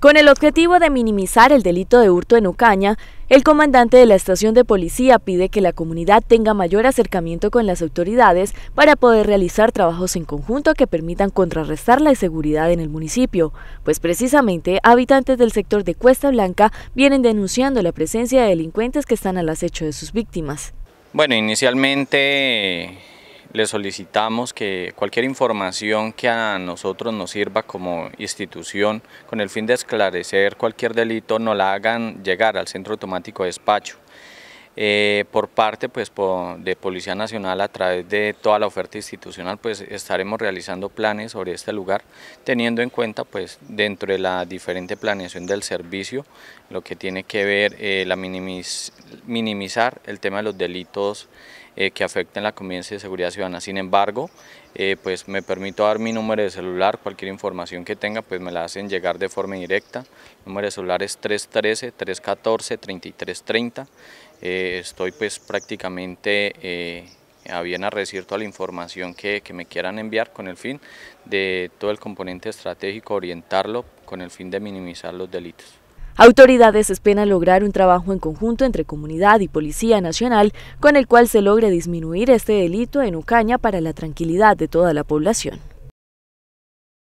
Con el objetivo de minimizar el delito de hurto en Ucaña, el comandante de la estación de policía pide que la comunidad tenga mayor acercamiento con las autoridades para poder realizar trabajos en conjunto que permitan contrarrestar la inseguridad en el municipio, pues precisamente habitantes del sector de Cuesta Blanca vienen denunciando la presencia de delincuentes que están al acecho de sus víctimas. Bueno, inicialmente le solicitamos que cualquier información que a nosotros nos sirva como institución con el fin de esclarecer cualquier delito nos la hagan llegar al centro automático de despacho. Eh, por parte pues, de Policía Nacional a través de toda la oferta institucional pues estaremos realizando planes sobre este lugar teniendo en cuenta pues dentro de la diferente planeación del servicio lo que tiene que ver eh, la minimizar el tema de los delitos eh, que afecten la convivencia de seguridad ciudadana. Sin embargo, eh, pues me permito dar mi número de celular, cualquier información que tenga, pues me la hacen llegar de forma directa. El número de celular es 313-314-3330. Eh, estoy pues prácticamente a bien a recibir toda la información que, que, me quieran enviar con el fin de todo el componente estratégico, orientarlo con el fin de minimizar los delitos. Autoridades esperan lograr un trabajo en conjunto entre comunidad y Policía Nacional con el cual se logre disminuir este delito en Ucaña para la tranquilidad de toda la población.